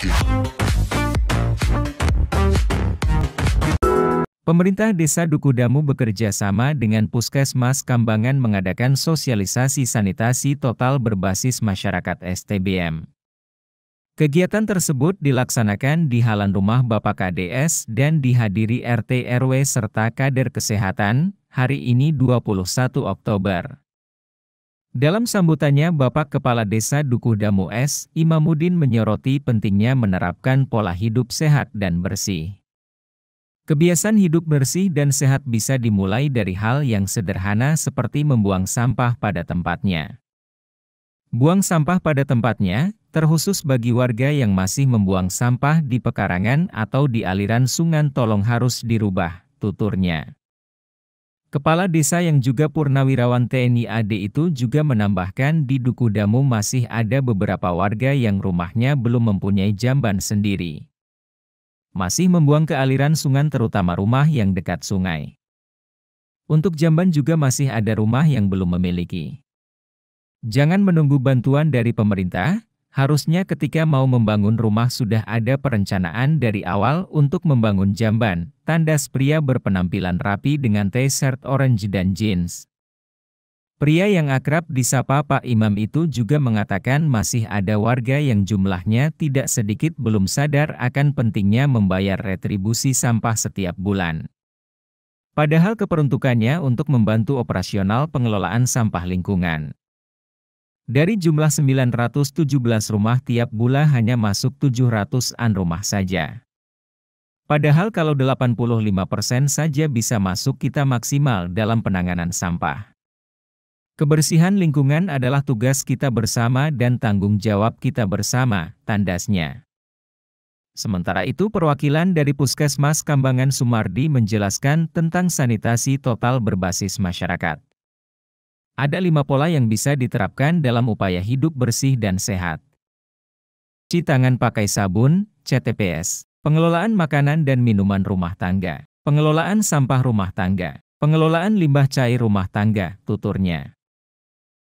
kaki. Pemerintah Desa Dukudamu bekerja sama dengan Puskesmas Kambangan mengadakan sosialisasi sanitasi total berbasis masyarakat STBM. Kegiatan tersebut dilaksanakan di halan rumah Bapak KDS dan dihadiri RT RW serta kader kesehatan hari ini 21 Oktober. Dalam sambutannya, Bapak Kepala Desa Dukuh Damu S. Imamuddin menyoroti pentingnya menerapkan pola hidup sehat dan bersih. Kebiasaan hidup bersih dan sehat bisa dimulai dari hal yang sederhana seperti membuang sampah pada tempatnya. Buang sampah pada tempatnya, terkhusus bagi warga yang masih membuang sampah di pekarangan atau di aliran sungai tolong harus dirubah, tuturnya. Kepala desa yang juga purnawirawan TNI AD itu juga menambahkan di Dukudamu masih ada beberapa warga yang rumahnya belum mempunyai jamban sendiri. Masih membuang ke aliran sungai terutama rumah yang dekat sungai. Untuk jamban juga masih ada rumah yang belum memiliki. Jangan menunggu bantuan dari pemerintah, Harusnya ketika mau membangun rumah sudah ada perencanaan dari awal untuk membangun jamban, tandas pria berpenampilan rapi dengan t-shirt orange dan jeans. Pria yang akrab disapa Pak Imam itu juga mengatakan masih ada warga yang jumlahnya tidak sedikit belum sadar akan pentingnya membayar retribusi sampah setiap bulan. Padahal keperuntukannya untuk membantu operasional pengelolaan sampah lingkungan. Dari jumlah 917 rumah tiap bulan hanya masuk 700-an rumah saja. Padahal kalau 85% saja bisa masuk kita maksimal dalam penanganan sampah. Kebersihan lingkungan adalah tugas kita bersama dan tanggung jawab kita bersama, tandasnya. Sementara itu perwakilan dari Puskesmas Kambangan Sumardi menjelaskan tentang sanitasi total berbasis masyarakat. Ada lima pola yang bisa diterapkan dalam upaya hidup bersih dan sehat. Cuci tangan pakai sabun, CTPS. Pengelolaan makanan dan minuman rumah tangga. Pengelolaan sampah rumah tangga. Pengelolaan limbah cair rumah tangga, tuturnya.